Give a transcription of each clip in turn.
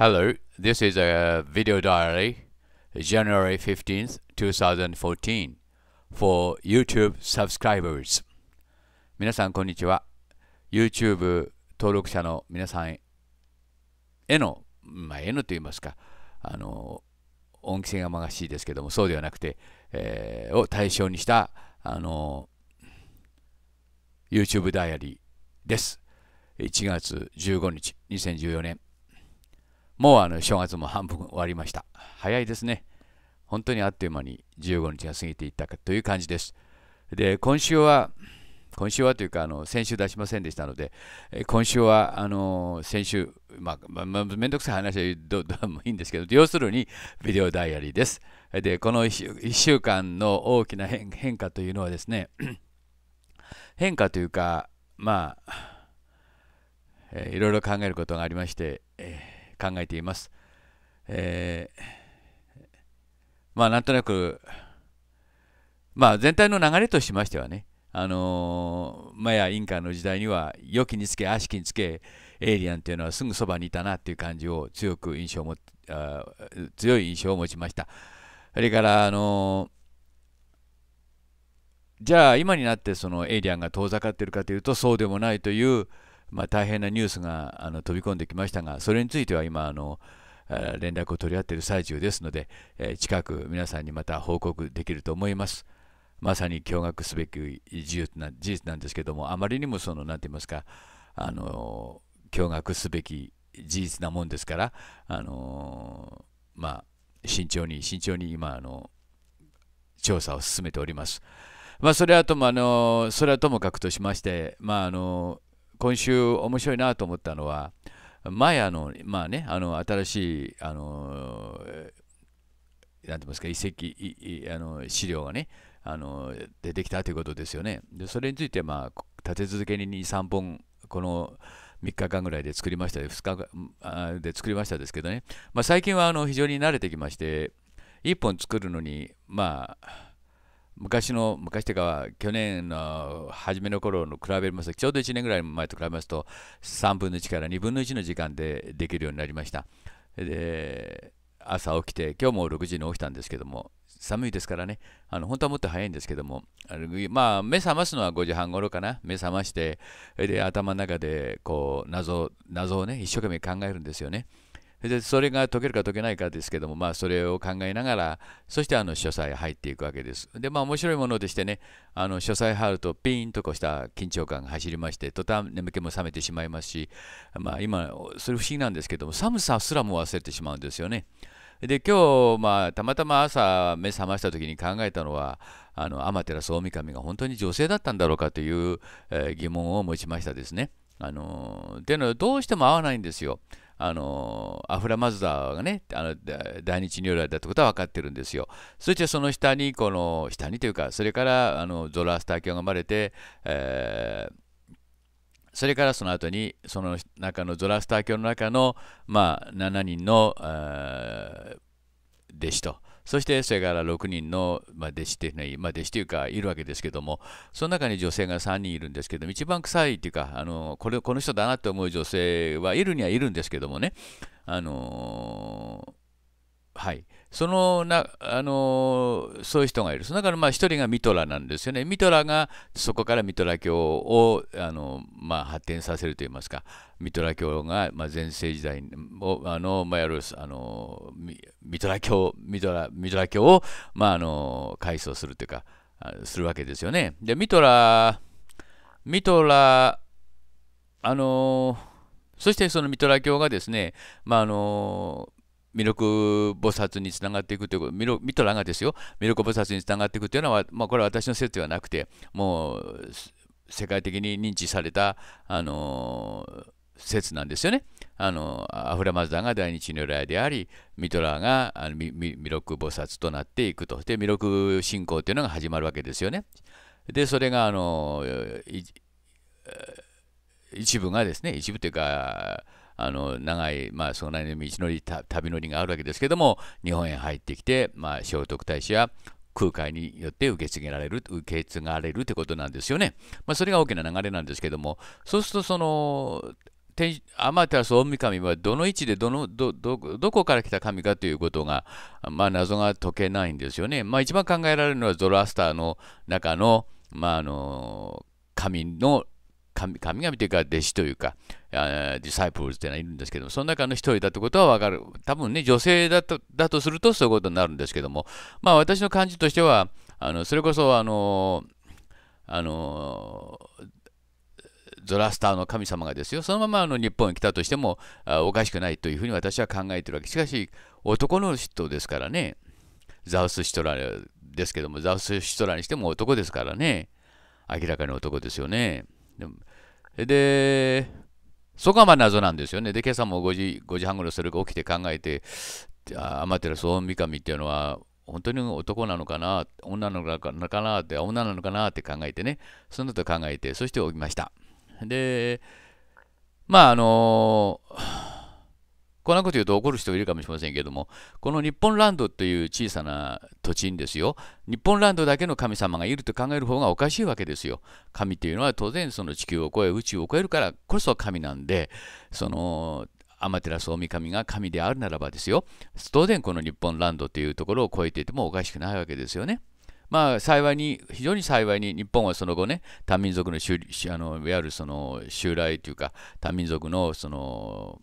Hello, this is a video diary, January 15th, 2014, for YouTube subscribers. 皆さん、こんにちは。YouTube 登録者の皆さんへの、まあ、へのと言いますか、あの、恩着せがまがしいですけども、そうではなくて、えー、を対象にした、あの、YouTube ダイアリーです。1月15日、2014年。もうあの正月も半分終わりました。早いですね。本当にあっという間に15日が過ぎていったという感じです。で、今週は、今週はというか、あの先週出しませんでしたので、今週はあの先週、まあ、まあ、めんどくさい話はどうもいいんですけど、要するにビデオダイアリーです。で、この 1, 週1週間の大きな変化というのはですね、変化というか、まあ、えー、いろいろ考えることがありまして、えー考えています。えー、まあなんとなく、まあ全体の流れとしましてはね、あのー、マヤ・インカの時代には良きにつけ悪しきにつけエイリアンっていうのはすぐそばにいたなっていう感じを強く印象もあ強い印象を持ちましたそれからあのー、じゃあ今になってそのエイリアンが遠ざかってるかというとそうでもないというまあ、大変なニュースがあの飛び込んできましたが、それについては今、あの連絡を取り合っている最中ですので、え近く皆さんにまた報告できると思います。まさに驚愕すべき事実なんですけども、あまりにもその、なんて言いますか、あの驚愕すべき事実なもんですから、あのまあ、慎重に慎重に今あの、調査を進めております。まあ、それはともあのそれはともかくとしまして、まああの今週面白いなと思ったのは、前の、まあね、あの新しい、あのなんて言いますか、遺跡、あの資料がね、あの出てきたということですよね。でそれについて、まあ、立て続けに2、3本、この3日間ぐらいで作りました2日で作りましたですけどね、まあ、最近はあの非常に慣れてきまして、1本作るのに、まあ、昔の、昔というか、去年の初めの頃の比べますと、ちょうど1年ぐらい前と比べますと、3分の1から2分の1の時間でできるようになりました。で、朝起きて、今日も6時に起きたんですけども、寒いですからね、あの本当はもっと早いんですけども、あまあ、目覚ますのは5時半頃かな、目覚まして、で頭の中でこう謎謎をね、一生懸命考えるんですよね。でそれが解けるか解けないかですけども、まあ、それを考えながらそしてあの書斎入っていくわけですでまあ面白いものでしてねあの書斎入るとピーンとこうした緊張感が走りまして途端眠気も覚めてしまいますし、まあ、今それ不思議なんですけども寒さすらも忘れてしまうんですよねで今日、まあ、たまたま朝目覚ました時に考えたのはあの天照大神が本当に女性だったんだろうかという、えー、疑問を持ちましたですね。あのー、っていうのはどうしても合わないんですよ。あのアフラ・マズダーがね、あの大日如来だってことは分かってるんですよ。そしてその下に、この、下にというか、それからあのゾラスター教が生まれて、えーそれからその後にその中のゾラスター教の中の、まあ、7人の弟子とそしてそれから6人の、弟子いうのは、まあ、弟子というかいるわけですけどもその中に女性が3人いるんですけども一番臭いというかあのこれこの人だなと思う女性はいるにはいるんですけどもねあのー、はいそのなあのそういう人がいる。だか中のまあ一人がミトラなんですよね。ミトラがそこからミトラ教をあの、まあ、発展させるといいますか、ミトラ教が、まあ、前世時代をあの、まあ、やるあのミトラ教ミトラミトラ教を、まあ、あの改装するというか、するわけですよね。で、ミトラ、ミトラ、あのそしてそのミトラ教がですね、まああの弥勒菩薩につながっていくということトラがですよ弥勒菩薩につながっていくというのは、まあ、これは私の説ではなくてもう世界的に認知された、あの説なんですよね。あのアフラマズダが第二の如来でありミトラが魅力菩薩となっていくとで弥勒信仰というのが始まるわけですよね。でそれがあの一部がですね一部というかあの長い、まあ、そのなりの道のり旅のりがあるわけですけども日本へ入ってきて、まあ、聖徳太子や空海によって受け継げられる受け継がれるってことなんですよね。まあ、それが大きな流れなんですけどもそうするとその天アマテス大神はどの位置でどのどこから来た神かということが、まあ、謎が解けないんですよね。まあ、一番考えられるのはゾロアスターの中の,、まあ、あの神の神々というか弟子というか、ディサイプルズというのはいるんですけども、その中の一人だということはわかる。多分ね、女性だとだとするとそういうことになるんですけども、まあ私の感じとしては、あのそれこそあの、あの、ゾラスターの神様がですよ、そのままあの日本に来たとしてもおかしくないというふうに私は考えてるわけ。しかし、男の人ですからね、ザウス・シトラですけども、ザウス・シトラにしても男ですからね、明らかに男ですよね。でで、そこがまあ謎なんですよね。で、今朝も5時 ,5 時半頃それが起きて考えて、アマテラスオオっていうのは、本当に男なのかな、女なのかなって、女なのかなって考えてね、そのと考えて、そして起きました。で、まああのーこんなこと言うと怒る人いるかもしれませんけども、この日本ランドという小さな土地にですよ、日本ランドだけの神様がいると考える方がおかしいわけですよ。神っていうのは当然その地球を超え、宇宙を超えるからこそ神なんで、その、アマテラスオミカミが神であるならばですよ、当然この日本ランドというところを超えていてもおかしくないわけですよね。まあ、幸いに、非常に幸いに、日本はその後ね、多民族の、あのいわゆるその襲来というか、多民族のその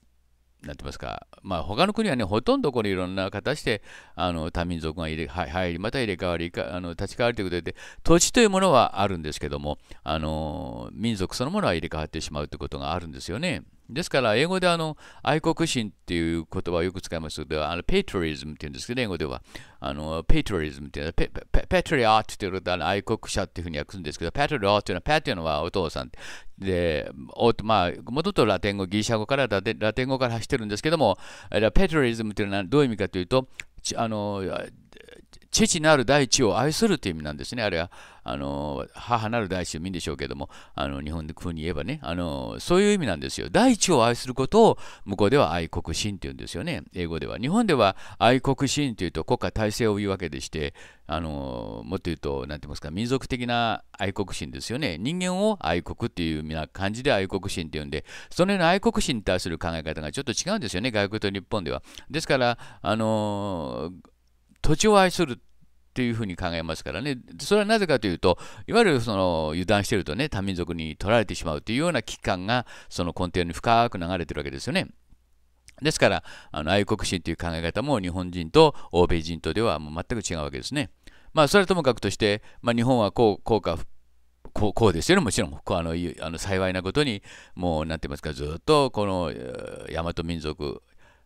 なんて言いますか、まあ、他の国はね、ほとんどこれいろんな形で、あの、多民族が入入り、また入れ替わり、あの、立ち替わりということで、土地というものはあるんですけども、あの、民族そのものは入れ替わってしまうということがあるんですよね。ですから、英語であの愛国心っていう言葉をよく使いますけど、あのペイトリズムって言うんですけど、英語では、あのペイトリズムっていうのは、ペペペトリアートっていうことは愛国者っていうふうに訳すんですけど、ペトリアートっていうのは、ペっていうのはお父さん。で、おまあ、もとラテン語、ギリシャ語からラテン語から走ってるんですけども、ペトリズムっていうのはどういう意味かというと、あの父なる大地を愛するという意味なんですね。あるいは、あの、母なる大地というんでしょうけども、あの、日本国に言えばね、あの、そういう意味なんですよ。大地を愛することを、向こうでは愛国心というんですよね。英語では。日本では愛国心というと国家体制を言うわけでして、あの、もっと言うと、んて言いますか、民族的な愛国心ですよね。人間を愛国というような感じで愛国心というんで、そのような愛国心に対する考え方がちょっと違うんですよね。外国と日本では。ですから、あの、土地を愛するっていうふうに考えますからね、それはなぜかというと、いわゆるその油断してるとね、多民族に取られてしまうというような危機感が、その根底に深く流れてるわけですよね。ですから、あの愛国心という考え方も日本人と欧米人とではもう全く違うわけですね。まあ、それはともかくとして、まあ、日本はこうこうかこうこうですよね、もちろんこうあのあの幸いなことに、もうなんて言いますか、ずっとこの大和民族、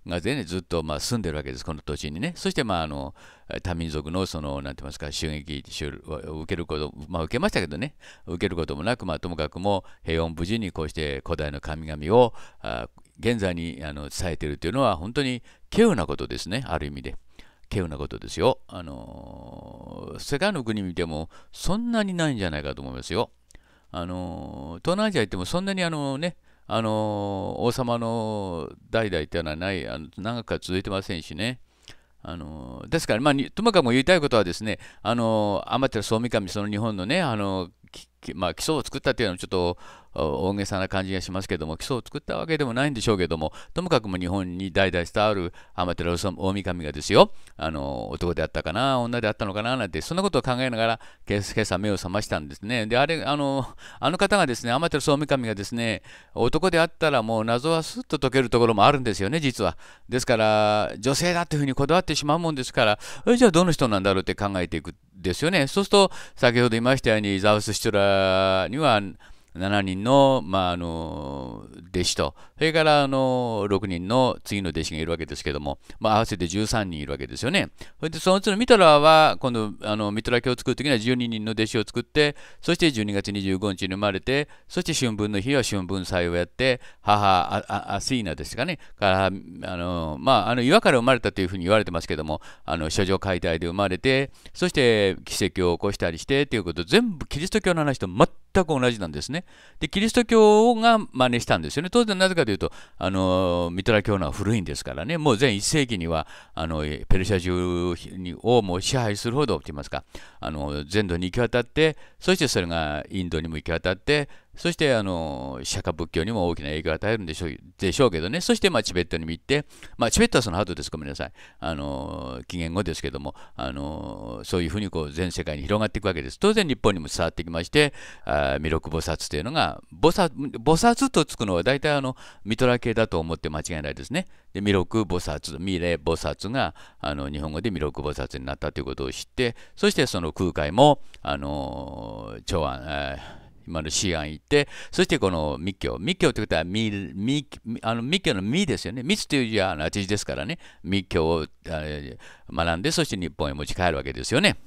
がでね、ずっとまあ住んでるわけです、この土地にね。そして、まあ、あの多民族のその、なんて言いますか、襲撃を受けること、まあ、受けましたけどね、受けることもなく、まあ、ともかくも平穏無事にこうして古代の神々をあ現在にあの伝えているというのは、本当に稀有なことですね、ある意味で。稀有なことですよ。あのー、世界の国見ても、そんなにないんじゃないかと思いますよ。あのー、東南アジア行っても、そんなにあのね、あの王様の代々というのはないあの長くは続いてませんしね。あのですから、まあ、ともかく言いたいことはですね、あのアマテラス神、その日本のね、あのまあ、基礎を作ったというのはちょっと大げさな感じがしますけども基礎を作ったわけでもないんでしょうけどもともかくも日本に代々伝わる天照大神がですよあの男であったかな女であったのかななんてそんなことを考えながら今朝目を覚ましたんですねであれあのあの方がですね天照大神がですね男であったらもう謎はすっと解けるところもあるんですよね実はですから女性だというふうにこだわってしまうもんですからじゃあどの人なんだろうって考えていくですよねそうすると先ほど言いましたようにザウス・シュトラには7人の,、まあ、あの弟子と、それからあの6人の次の弟子がいるわけですけども、まあ、合わせて13人いるわけですよね。それでそのうちのミトラは、今度あのミトラ教を作るときには12人の弟子を作って、そして12月25日に生まれて、そして春分の日は春分祭をやって、母アアスイーナですかね、からあの、まあ、あの岩から生まれたというふうに言われてますけども、あの諸女解体で生まれて、そして奇跡を起こしたりしてということ、全部キリスト教の話と全全く同じなんですね。で、キリスト教が真似したんですよね。当然なぜかというと、あの、ミトラ教のは古いんですからね、もう全1世紀には、あの、ペルシャ中をもう支配するほどと言いますか、あの、全土に行き渡って、そしてそれがインドにも行き渡って、そして、あの、釈迦仏教にも大きな影響を与えるんでしょうでしょうけどね。そして、まあ、チベットに行って、まあ、チベットはその後です。ごめんなさい。あの、紀元後ですけども、あの、そういうふうにこう全世界に広がっていくわけです。当然、日本にも伝わってきまして、あ弥勒菩薩というのが、菩薩、菩薩とつくのは大体あの、ミトラ系だと思って間違いないですね。で、弥勒菩薩、ミレ菩薩が、あの、日本語で弥勒菩薩になったということを知って、そしてその空海も、あの、長安、えー今のシアンって、そしてこの密教。密教ってことは密、密あの密教の密ですよね。密という字は字ですからね。密教を学んで、そして日本へ持ち帰るわけですよね。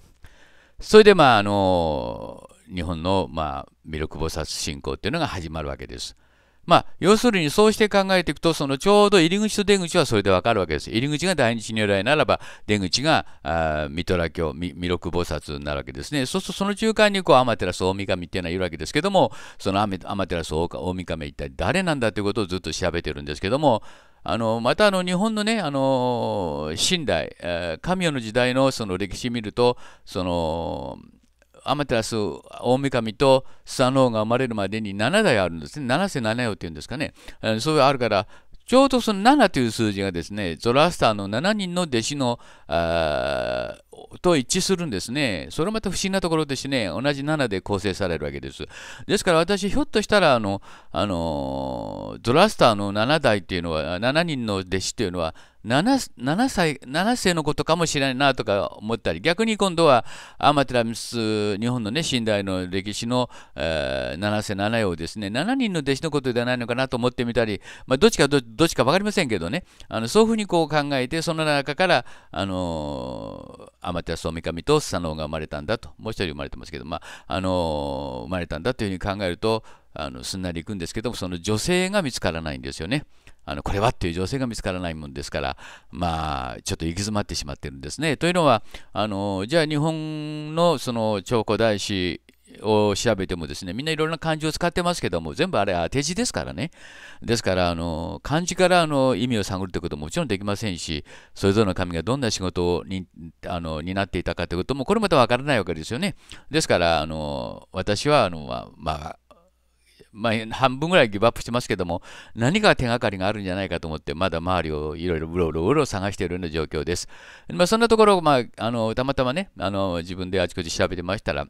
それで、まあ、あの、日本の、まあ、魅力菩薩信仰っていうのが始まるわけです。まあ、要するにそうして考えていくと、そのちょうど入り口と出口はそれでわかるわけです。入り口が大日如来ならば、出口があミトラ教、弥勒菩薩になるわけですね。そうするとその中間にこう天照大神っていうのはいるわけですけども、その天照大神一体誰なんだということをずっと調べてるんですけども、あのまたあの日本のね、あのー、神代、えー、神代の時代のその歴史見ると、その、アマテラス大神とスサノオが生まれるまでに7代あるんですね7世7世っていうんですかね、そういうがあるからちょうどその7という数字がですねゾラスターの7人の弟子のと一致するんですね。それまた不思議なところですね、同じ7で構成されるわけです。ですから私、ひょっとしたらあの、あの、ゾラスターの7代っていうのは、7人の弟子っていうのは、7, 7歳、7世のことかもしれないなとか思ったり、逆に今度はアマテラミス、日本のね、寝台の歴史の、えー、7世、7世をですね、7人の弟子のことではないのかなと思ってみたり、まあ、どっちかどっちか分かりませんけどね、あのそういうふうにこう考えて、その中から、あのー、アマテラスオミカミと佐野が生まれたんだと、もう一人生まれてますけど、まあ、あのー、生まれたんだというふうに考えると、あのすんなりいくんですけども、その女性が見つからないんですよね。あのこれはっていう情勢が見つからないもんですから、まあ、ちょっと行き詰まってしまってるんですね。というのは、あのじゃあ日本のその超古代史を調べてもですね、みんないろんな漢字を使ってますけども、全部あれ当て字ですからね。ですから、あの、漢字からあの意味を探るということももちろんできませんし、それぞれの神がどんな仕事にあの担っていたかということも、これまたわからないわけですよね。ですから、あの、私は、あの、まあ、まあ、半分ぐらいギブアップしてますけども、何か手がかりがあるんじゃないかと思って、まだ周りをいろいろうろうろうろ探しているような状況です。まあ、そんなところ、まあ、あのたまたまねあの、自分であちこち調べてましたら、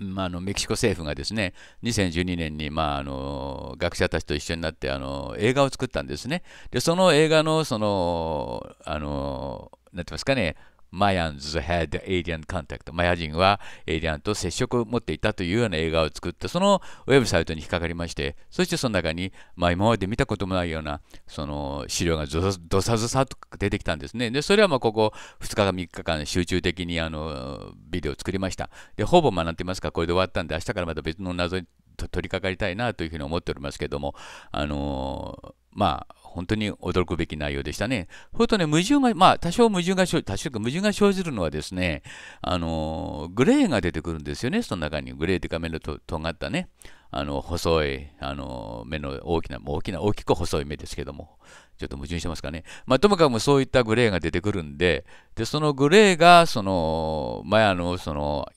まあ、あのメキシコ政府がですね2012年に、まあ、あの学者たちと一緒になってあの映画を作ったんですね。でその映画のそのあのなんて言いますかねマヤンズ had alien contact マヤ人はエイリアンと接触を持っていたというような映画を作ってそのウェブサイトに引っかかりましてそしてその中に、まあ、今まで見たこともないようなその資料がどさずさと出てきたんですねでそれはまあここ2日か3日間集中的にあのビデオを作りましたでほぼ学んて言いますかこれで終わったんで明日からまた別の謎に取り掛かりたいなというふうに思っておりますけどもあのーまあ、本当に驚くべき内容でしたね。それとね、矛盾が、まあ、多少矛盾が生じ、多少矛盾が生じるのはですね、あの、グレーが出てくるんですよね、その中に。グレーというか目のと尖ったね、あの、細い、あの、目の大きな、大きな、大きく細い目ですけども、ちょっと矛盾してますかね。まあ、ともかくそういったグレーが出てくるんで、で、そのグレーが、その、マあの、その、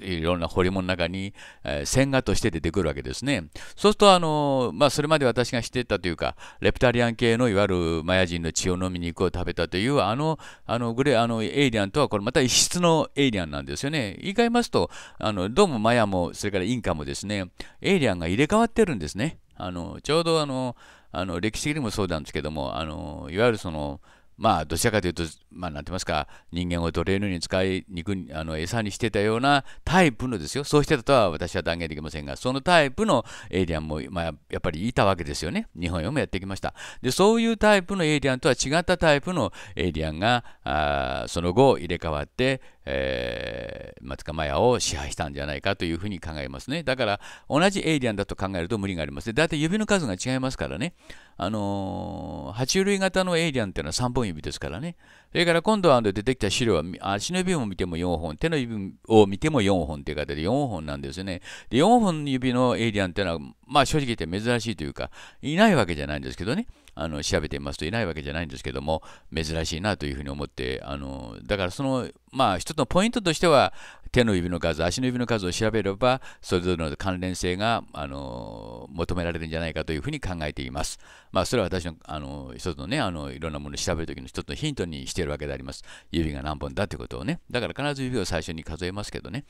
いろんな彫物の中に、えー、線画として出てくるわけですね。そうすると、あのまあ、それまで私が知ってたというか、レプタリアン系のいわゆるマヤ人の血を飲み肉を食べたという、あのあのグレあのエイリアンとはこれまた異質のエイリアンなんですよね。言い換えますと、あのどうもマヤもそれからインカもですね、エイリアンが入れ替わってるんですね。あのちょうどあのあの歴史的にもそうなんですけども、あのいわゆるその、まあ、どちらかというと、まあ、なんて言いますか、人間を奴隷のように使いにくあの餌にしてたようなタイプのですよ、そうしてたとは私は断言できませんが、そのタイプのエイリアンも、まあ、やっぱりいたわけですよね。日本へもやってきました。で、そういうタイプのエイリアンとは違ったタイプのエイリアンが、あその後入れ替わって、えー、松麻屋を支配したんじゃないかというふうに考えますね。だから同じエイリアンだと考えると無理がありますね。だいたい指の数が違いますからね。あのー、爬虫類型のエイリアンっていうのは3本指ですからね。それから今度は出てきた資料は足の指を見ても4本、手の指を見ても4本っていう形で4本なんですよね。で4本指のエイリアンっていうのは、まあ正直言って珍しいというか、いないわけじゃないんですけどね。あの調べてみますといないわけじゃないんですけども珍しいなというふうに思ってあのだからそのまあ一つのポイントとしては手の指の数、足の指の数を調べれば、それぞれの関連性が、あの求められるんじゃないかというふうに考えています。まあ、それは私の、あの一つのね、あのいろんなものを調べるときの一つのヒントにしているわけであります。指が何本だということをね。だから必ず指を最初に数えますけどね。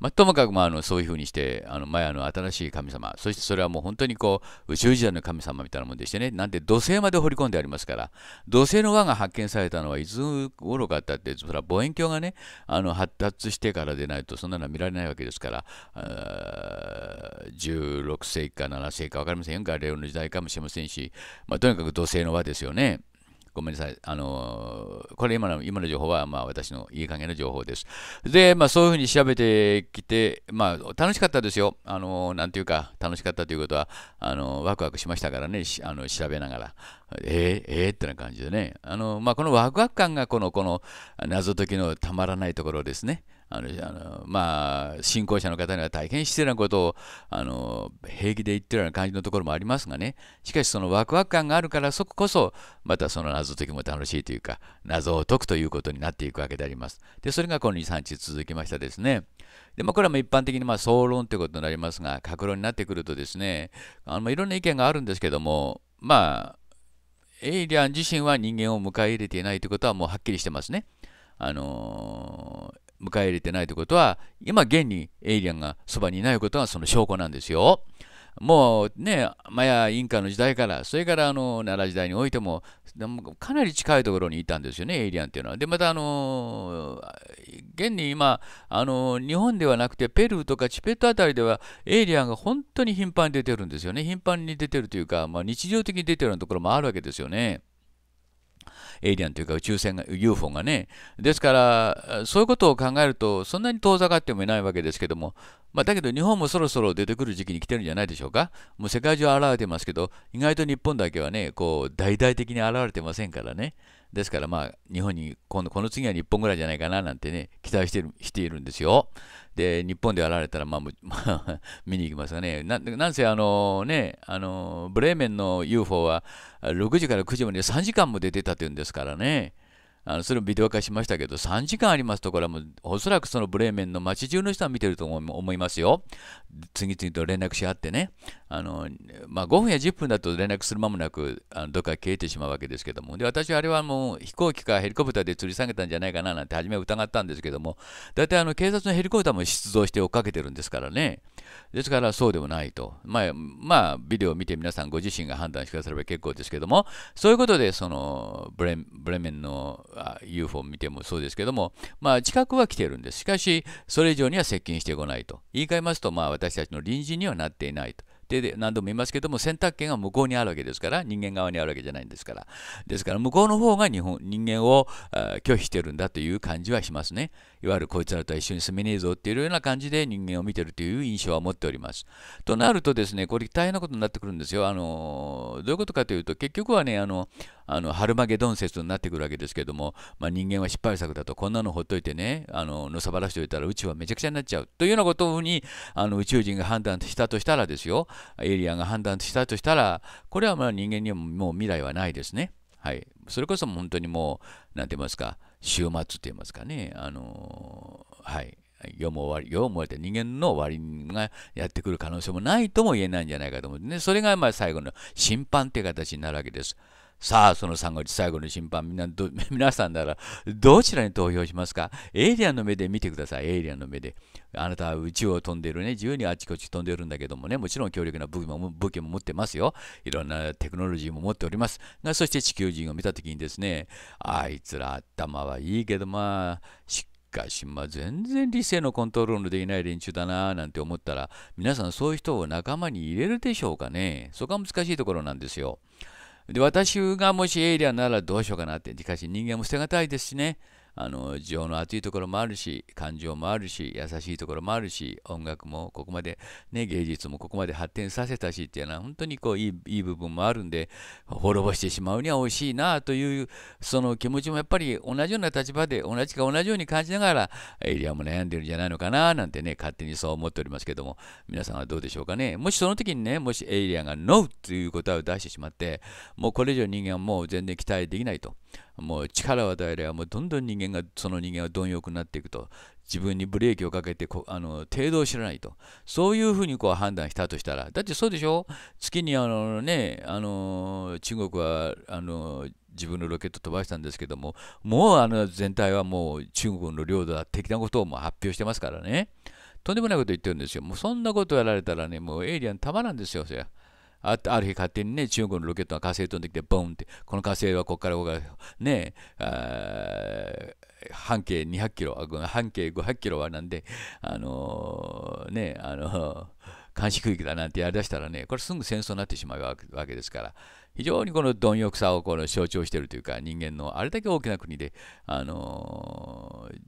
まあ、ともかく、まあ、あのそういうふうにして、あの前、あの新しい神様、そしてそれはもう本当にこう宇宙時代の神様みたいなもんでしてね、なんて土星まで掘り込んでありますから、土星の輪が発見されたのはいつ頃かったって、それは望遠鏡がね、あの発達してからででないとそんなのは見られないわけですから、16世紀か7世紀か分かりませんが、レオの時代かもしれませんし、まあ、とにかく土星の輪ですよね。ごめんなさい。あのー、これ今の、今の情報は、まあ私のいい加減な情報です。で、まあそういうふうに調べてきて、まあ楽しかったですよ。あのー、なんていうか、楽しかったということは、あのー、ワクワクしましたからね、あの調べながら。えー、えー、ってな感じでね。あのー、まあこのワクワク感が、この、この謎解きのたまらないところですね。あのあのまあ、信仰者の方には大変失礼なことをあの平気で言ってるような感じのところもありますがねしかしそのワクワク感があるからそここそまたその謎解きも楽しいというか謎を解くということになっていくわけでありますでそれがこの23日続きましたですねで、まあ、これはも一般的にまあ総論ということになりますが格論になってくるとですねあのいろんな意見があるんですけどもまあエイリアン自身は人間を迎え入れていないということはもうはっきりしてますねあのー迎え入れてないということは、今現にエイリアンがそばにいないことがその証拠なんですよ。もうね、マヤインカの時代から、それからあの奈良時代においても、かなり近いところにいたんですよね、エイリアンっていうのは。で、またあの、現に今、あの日本ではなくて、ペルーとかチベットあたりでは、エイリアンが本当に頻繁に出てるんですよね。頻繁に出てるというか、まあ、日常的に出てるようなところもあるわけですよね。エイリアンというか宇宙船が、UFO がね。ですから、そういうことを考えると、そんなに遠ざかってもいないわけですけども、まあ、だけど日本もそろそろ出てくる時期に来てるんじゃないでしょうか。もう世界中現れてますけど、意外と日本だけはね、こう、大々的に現れてませんからね。ですからまあ日本に今度この次は日本ぐらいじゃないかななんてね期待してるしているんですよ。で日本で現れたらまあ、まあ、見に行きますがねなんせあのねあのブレーメンの UFO は6時から9時まで3時間も出てたというんですからね。あのそれもビデオ化しましたけど、3時間ありますと、ころはもう、おそらくそのブレーメンの街中の人は見てると思いますよ。次々と連絡し合ってね、あのまあ、5分や10分だと連絡する間もなく、あのどっか消えてしまうわけですけども、で私はあれはもう飛行機かヘリコプターで吊り下げたんじゃないかななんて初めは疑ったんですけども、大体あの警察のヘリコプターも出動して追っかけてるんですからね、ですからそうでもないと、まあ、まあ、ビデオを見て皆さんご自身が判断してくだされば結構ですけども、そういうことでそのブレブレメンの UFO を見てもそうですけども、まあ、近くは来てるんです。しかし、それ以上には接近してこないと。言い換えますと、まあ、私私たちの隣人にはなっていないと。で何度も言いますけども選択権が向こうにあるわけですから人間側にあるわけじゃないんですからですから向こうの方が日本人間を拒否してるんだという感じはしますねいわゆるこいつらとは一緒に住めねえぞっていうような感じで人間を見てるという印象は持っておりますとなるとですねこれ大変なことになってくるんですよあのどういうことかというと結局はねあのあのハルマゲドン説になってくるわけですけども、まあ、人間は失敗作だとこんなのほっといてねあののさばらしておいたら宇宙はめちゃくちゃになっちゃうというようなことにあの宇宙人が判断したとしたらですよエイリアンが判断したとしたら、これはまあ人間にはもう未来はないですね。はい。それこそ本当にもう、なんて言いますか、終末って言いますかね、あのー、はい。世も終わり、世も終わり人間の終わりがやってくる可能性もないとも言えないんじゃないかと思うんですね。それがまあ最後の審判っていう形になるわけです。さあ、その3月最後の審判、みんなど、皆さんなら、どちらに投票しますかエイリアンの目で見てください、エイリアンの目で。あなたは宇宙を飛んでるね、自由にあちこち飛んでるんだけどもね、もちろん強力な武器も武器も持ってますよ。いろんなテクノロジーも持っております。が、そして地球人を見たときにですね、あいつら頭はいいけど、まあ、しかし、まあ、全然理性のコントロールできない連中だなぁなんて思ったら、皆さんそういう人を仲間に入れるでしょうかね。そこが難しいところなんですよ。で、私がもしエイリアンならどうしようかなって、しかし人間も捨てがたいですしね。あの情の熱いところもあるし感情もあるし優しいところもあるし音楽もここまで、ね、芸術もここまで発展させたしっていうのは本当にこういい部分もあるんで滅ぼしてしまうには惜しいなというその気持ちもやっぱり同じような立場で同じか同じように感じながらエリアも悩んでるんじゃないのかななんてね勝手にそう思っておりますけども皆さんはどうでしょうかねもしその時にねもしエイリアンが NO という答えを出してしまってもうこれ以上人間はもう全然期待できないと。もう力を与えればもうどんどん人間がその人間は貪欲になっていくと自分にブレーキをかけてあの程度を知らないとそういうふうにこう判断したとしたらだってそうでしょ月にあの、ね、あの中国はあの自分のロケット飛ばしたんですけどももうあの全体はもう中国の領土だ的なことをも発表してますからねとんでもないこと言ってるんですよもうそんなことやられたらねもうエイリアンたまらんですよそりゃ。あある日勝手にね、中国のロケットが火星飛んできて、ボンって、この火星はここからここから、ね、半径200キロ、半径500キロはなんで、あのー、ね、あのー、監視区域だなんてやりだしたらね、これすぐ戦争になってしまうわけですから、非常にこの貪欲さをこの象徴しているというか、人間のあれだけ大きな国で、あのー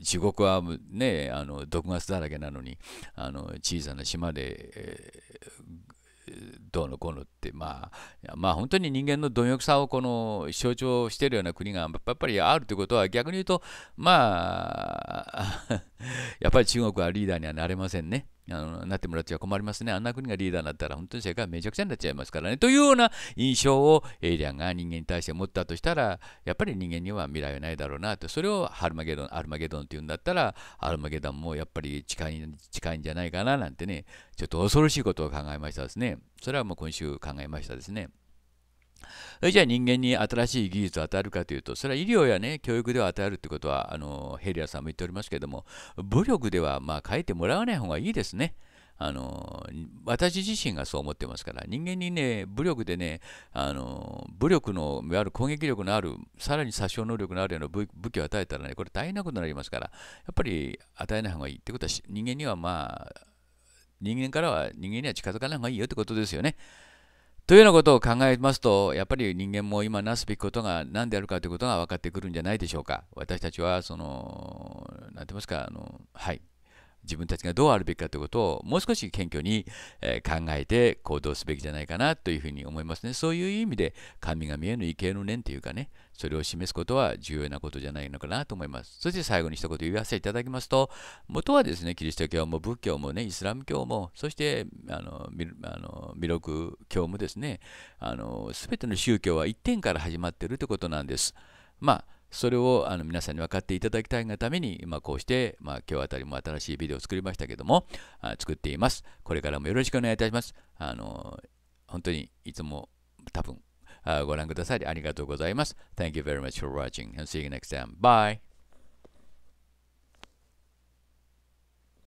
地獄はねあの毒ガスだらけなのにあの小さな島で、えどうのこうのって、まあ、まあ、本当に人間の貪欲さをこの象徴しているような国がやっぱりあるということは逆に言うとまあ やっぱり中国はリーダーにはなれませんね。あのなってもらっちゃ困りますね。あんな国がリーダーになったら本当に世界めちゃくちゃになっちゃいますからね。というような印象をエイリアンが人間に対して持ったとしたら、やっぱり人間には未来はないだろうなと。それをハルマゲドン、アルマゲドンっていうんだったら、アルマゲドンもやっぱり近い近いんじゃないかななんてね、ちょっと恐ろしいことを考えましたですね。それはもう今週考えましたですね。それじゃあ人間に新しい技術を与えるかというとそれは医療や、ね、教育では与えるということはあのヘリアさんも言っておりますけれども武力ではまあ変えてもらわない方がいいですね。あの私自身がそう思ってますから人間にね武力でねあの武力のゆる攻撃力のあるさらに殺傷能力のあるような武器を与えたらねこれ大変なことになりますからやっぱり与えない方がいいってことは人間にはまあ人間からは人間には近づかない方がいいよってことですよね。というようなことを考えますと、やっぱり人間も今なすべきことが何であるかということが分かってくるんじゃないでしょうか。私たちは、その、なんて言いますか、あの、はい。自分たちがどうあるべきかということをもう少し謙虚に、え考えて行動すべきじゃないかなというふうに思いますね。そういう意味で神が見えぬ畏敬の念というかね、それを示すことは重要なことじゃないのかなと思います。そして最後に一言言わせていただきますと、元はですね、キリスト教も仏教もね、イスラム教も、そしてあのミあの弥勒教もですね、あの、すべての宗教は一点から始まっているということなんです。まあそれをあの皆さんに分かっていただきたいがために、まあ、こうして、まあ、今日あたりも新しいビデオを作りましたけどもあ、作っています。これからもよろしくお願いいたします。あの本当にいつも多分ご覧くださりありがとうございます。Thank you very much for watching and see you next time. Bye!